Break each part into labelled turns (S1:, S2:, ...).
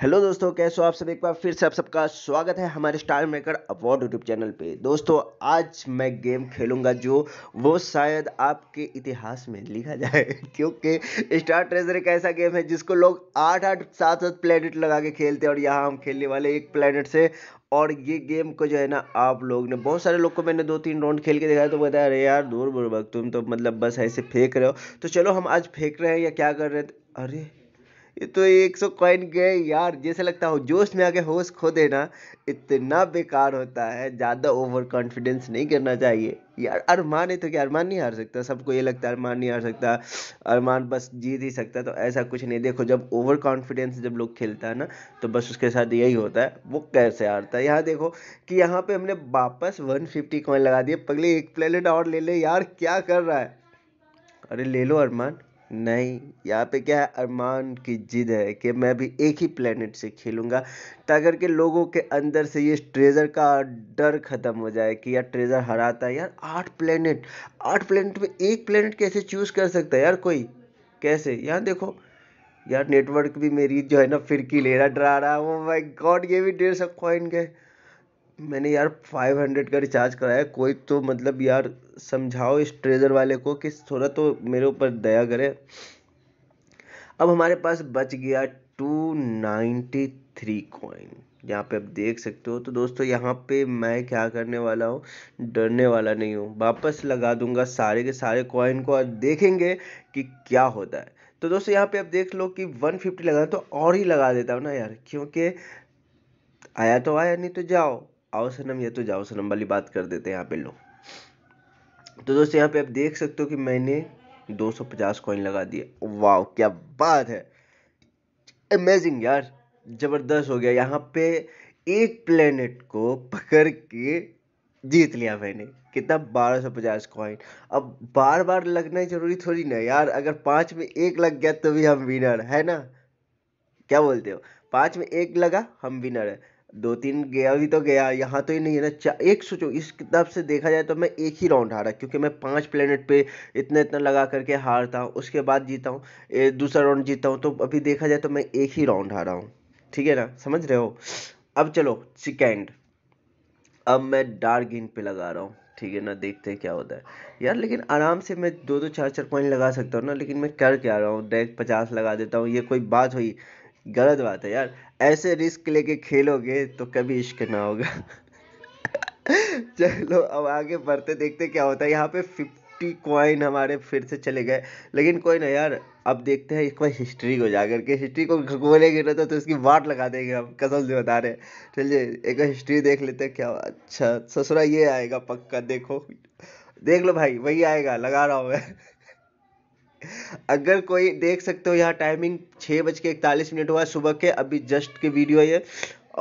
S1: hello दोस्तों कैसे हो आप सब एक बार फिर से आप सबका स्वागत है हमारे star maker award YouTube channel पे दोस्तों आज मैं गेम खेलूंगा जो वो शायद आपके इतिहास में लिखा जाए क्योंकि स्टार ट्रेजर एक ऐसा गेम है जिसको लोग आठ आठ सात सात प्लेनेट लगा के खेलते हैं और यहाँ हम खेलने वाले एक प्लेनेट से और ये गेम को जो है ना आप लोग ने बहुत सारे लोग को मैंने दो तीन राउंड खेल के दिखाया तो बताया अरे यार दूर बुर तुम तो मतलब बस ऐसे फेंक रहे हो तो चलो हम आज फेंक रहे हैं या क्या कर रहे थे अरे ये तो एक सौ कॉइन गए यार जैसे लगता हो जोश में आके होश खो देना इतना बेकार होता है ज़्यादा ओवर कॉन्फिडेंस नहीं करना चाहिए यार अरमान है तो क्या अरमान नहीं हार सकता सबको ये लगता है अरमान नहीं हार सकता अरमान बस जीत ही सकता तो ऐसा कुछ नहीं देखो जब ओवर कॉन्फिडेंस जब लोग खेलता है ना तो बस उसके साथ यही होता है वो कैसे हारता है यहाँ देखो कि यहाँ पे हमने वापस वन फिफ्टी कॉइन लगा दिए पगले एक प्लेनेट और ले ले यार क्या कर रहा है अरे ले लो अरमान नहीं यहाँ पे क्या है अरमान की ज़िद है कि मैं भी एक ही प्लेनेट से खेलूँगा ताकि के लोगों के अंदर से ये ट्रेज़र का डर ख़त्म हो जाए कि यार ट्रेज़र हराता है यार आठ प्लेनेट आठ प्लेनेट में एक प्लेनेट कैसे चूज़ कर सकता है यार कोई कैसे यहाँ देखो यार नेटवर्क भी मेरी जो है ना फिरकी ले रहा डरा रहा है वो माई गॉड ये भी डेढ़ सौ कॉइन गए मैंने यार फाइव हंड्रेड का रिचार्ज कराया कोई तो मतलब यार समझाओ इस ट्रेजर वाले को कि थोड़ा तो मेरे ऊपर दया करे अब हमारे पास बच गया टू नाइन्टी थ्री कॉइन यहाँ पे आप देख सकते हो तो दोस्तों यहाँ पे मैं क्या करने वाला हूँ डरने वाला नहीं हूँ वापस लगा दूंगा सारे के सारे कॉइन को और देखेंगे कि क्या होता है तो दोस्तों यहाँ पे आप देख लो कि 150 लगा तो और ही लगा देता हूँ ना यार क्योंकि आया तो आया नहीं तो जाओ आओ सनम या तो जाओ सनम वाली बात कर देते हैं यहाँ पे लोग तो दोस्तों यहाँ पे आप देख सकते हो कि मैंने 250 कॉइन लगा दिए वाह क्या बात है अमेजिंग यार ज़बरदस्त हो गया यहाँ पे एक प्लेनेट को पकड़ के जीत लिया मैंने कितना बारह सौ पचास कॉइन अब बार बार लगना ही जरूरी थोड़ी ना यार अगर पांच में एक लग गया तो भी हम विनर है ना क्या बोलते हो पांच में एक लगा हम विनर है दो तीन गया भी तो गया यहाँ तो ही नहीं है ना एक सोचो इस किताब से देखा जाए तो मैं एक ही राउंड हारा क्योंकि मैं पांच प्लेनेट पे इतना इतना लगा करके हारता हूँ उसके बाद जीता हूँ दूसरा राउंड जीता हूँ तो अभी देखा जाए तो मैं एक ही राउंड हारा हूँ ठीक है ना समझ रहे हो अब चलो सिकेंड अब मैं डार्क गेंद पे लगा रहा हूँ ठीक है ना देखते हैं क्या होता है यार लेकिन आराम से मैं दो दो चार चार पॉइंट लगा सकता हूँ ना लेकिन मैं कर क्या रहा हूँ डायरेक्ट पचास लगा देता हूँ ये कोई बात हुई गलत बात है यार ऐसे रिस्क लेके खेलोगे तो कभी इश्क ना होगा चलो अब आगे बढ़ते देखते क्या होता है यहाँ पे फिफ्टी क्वाइन हमारे फिर से चले गए लेकिन कोई ना यार अब देखते हैं इसको हिस्ट्री को जाकर के हिस्ट्री को घगोलेंगे ना तो उसकी तो वाट लगा देंगे हम कसम से बता रहे चलिए एक हिस्ट्री देख लेते हैं क्या अच्छा ससुरा ये आएगा पक्का देखो देख लो भाई वही आएगा लगा रहा हूँ मैं अगर कोई देख सकते हो यहाँ टाइमिंग छः बज के इकतालीस मिनट हुआ है सुबह के अभी जस्ट की वीडियो है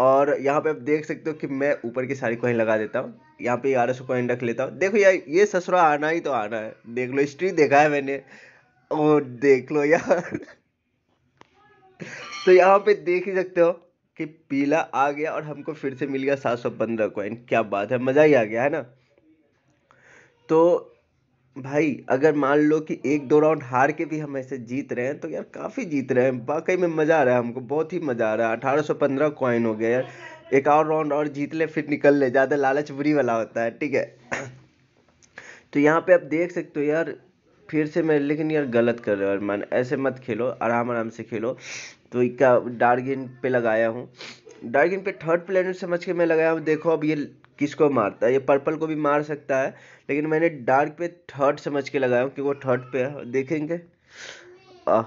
S1: और यहाँ पे आप देख सकते हो कि मैं ऊपर की सारी कॉइन लगा देता हूँ यहाँ पे ग्यारह सौ कॉइन रख लेता हूँ देखो यार ये ससुरा आना ही तो आना है देख लो हिस्ट्री देखा है मैंने और देख लो यार तो यहाँ पे देख ही सकते हो कि पीला आ गया और हमको फिर से मिल गया सात सौ पंद्रह कॉइन क्या बात है मज़ा ही आ गया है ना तो भाई अगर मान लो कि एक दो राउंड हार के भी हम ऐसे जीत रहे हैं तो यार काफ़ी जीत रहे हैं वाकई में मज़ा आ रहा है हमको बहुत ही मज़ा आ रहा है अठारह सौ पंद्रह कॉइन हो गया यार एक और राउंड और जीत ले फिर निकल ले ज़्यादा लालच बुरी वाला होता है ठीक है तो यहाँ पे आप देख सकते हो यार फिर से मैं लेकिन यार गलत कर रहे हो मैं ऐसे मत खेलो आराम आराम से खेलो तो इक्का डार्गिन पे लगाया हूँ डार्गिन पे थर्ड प्लेनेट समझ के मैं लगाया हूँ देखो अब ये किसको मारता है ये पर्पल को भी मार सकता है लेकिन मैंने डार्क पे थर्ड समझ के लगाया हूँ वो थर्ड पे है देखेंगे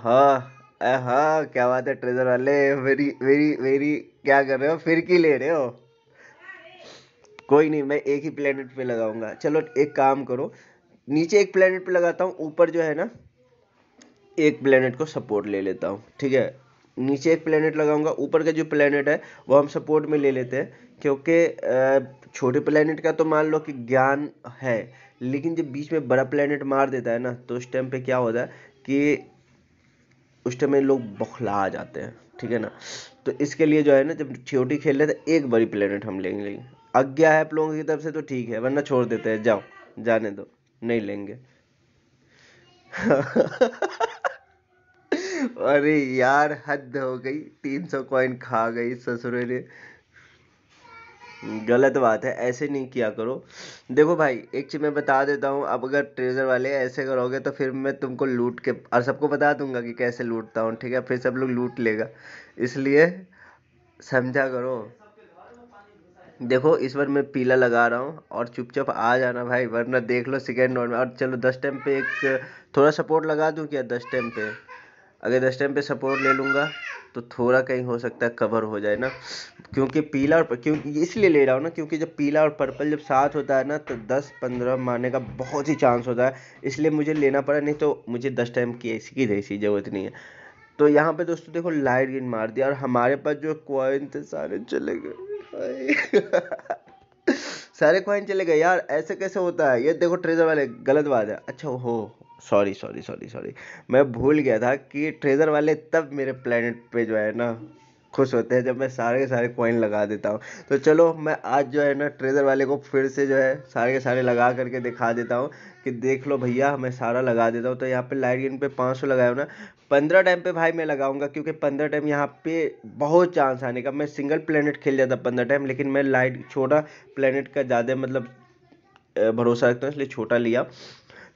S1: हाँ क्या बात है ट्रेजर वाले वेरी वेरी वेरी क्या कर रहे हो फिर की ले रहे हो कोई नहीं मैं एक ही प्लेनेट पे लगाऊंगा चलो एक काम करो नीचे एक प्लेनेट पे लगाता हूँ ऊपर जो है ना एक प्लेनेट को सपोर्ट ले लेता हूँ ठीक है नीचे एक प्लेनेट लगाऊंगा ऊपर का जो प्लेनेट है वो हम सपोर्ट में ले लेते हैं क्योंकि छोटे प्लेनेट का तो मान लो कि ज्ञान है लेकिन जब बीच में बड़ा प्लेनेट मार देता है ना तो उस टाइम पे क्या होता है कि उस टाइम में लोग बौखला जाते हैं ठीक है ना तो इसके लिए जो है ना जब छोटी खेल रहे थे तो एक बड़ी प्लेनेट हम लेंगे लेंगे आज्ञा है आप लोगों की तरफ से तो ठीक है वरना छोड़ देते हैं जाओ जाने दो नहीं लेंगे अरे यार हद हो गई तीन सौ कॉइन खा गई ससुर ने गलत बात है ऐसे नहीं किया करो देखो भाई एक चीज़ मैं बता देता हूँ अब अगर ट्रेजर वाले ऐसे करोगे तो फिर मैं तुमको लूट के और सबको बता दूंगा कि कैसे लूटता हूँ ठीक है फिर सब लोग लूट लेगा इसलिए समझा करो देखो इस बार मैं पीला लगा रहा हूँ और चुपचाप आ जाना भाई वरना देख लो सेकेंड राउंड में और चलो दस टाइम पे एक थोड़ा सपोर्ट लगा दूँ क्या दस टाइम पे अगर दस टाइम पे सपोर्ट ले लूँगा तो थोड़ा कहीं हो सकता है कवर हो जाए ना क्योंकि पीला और क्योंकि इसलिए ले रहा हूँ ना क्योंकि जब पीला और पर्पल जब साथ होता है ना तो दस पंद्रह मारने का बहुत ही चांस होता है इसलिए मुझे लेना पड़ा नहीं तो मुझे दस टाइम की ऐसी की जैसी ज़रूरत नहीं है तो यहाँ पे दोस्तों देखो लाइट ग्रीन मार दिया और हमारे पास जो क्वाइन थे सारे चले गए सारे क्वाइन चले गए यार ऐसे कैसे होता है ये देखो ट्रेजर वाले गलत बात है अच्छा हो सॉरी सॉरी सॉरी सॉरी मैं भूल गया था कि ट्रेजर वाले तब मेरे प्लेनेट पे जो है ना खुश होते हैं जब मैं सारे के सारे कॉइन लगा देता हूँ तो चलो मैं आज जो है ना ट्रेजर वाले को फिर से जो है सारे के सारे लगा करके दिखा देता हूँ कि देख लो भैया मैं सारा लगा देता हूँ तो यहाँ पे लाइट गेन पे पाँच सौ लगाया ना पंद्रह टाइम पे भाई मैं लगाऊंगा क्योंकि पंद्रह टाइम यहाँ पे बहुत चांस आने का मैं सिंगल प्लानट खेल जाता पंद्रह टाइम लेकिन मैं लाइट छोटा प्लानट का ज़्यादा मतलब भरोसा रखता हूँ इसलिए छोटा लिया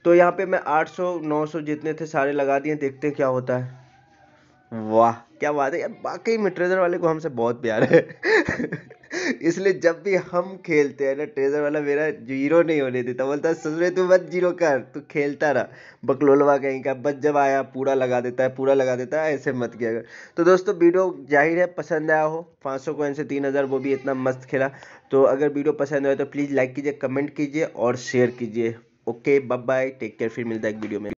S1: तो यहाँ पे मैं 800 900 जितने थे सारे लगा दिए देखते हैं क्या होता है वाह क्या बात है यार बाकी में ट्रेजर वाले को हमसे बहुत प्यार है इसलिए जब भी हम खेलते हैं ना ट्रेजर वाला मेरा जीरो नहीं होने देता बोलता सुन रहे तू बस जीरो कर तू खेलता रहा बकलोलवा कहीं का बस जब आया पूरा लगा देता है पूरा लगा देता है ऐसे मत किया कर तो दोस्तों वीडियो जाहिर है पसंद आया हो 500 सौ कोइन से तीन हज़ार वो भी इतना मस्त खेला तो अगर वीडियो पसंद आए तो प्लीज़ लाइक कीजिए कमेंट कीजिए और शेयर कीजिए okay bye bye take care फिर मिलता है एक वीडियो में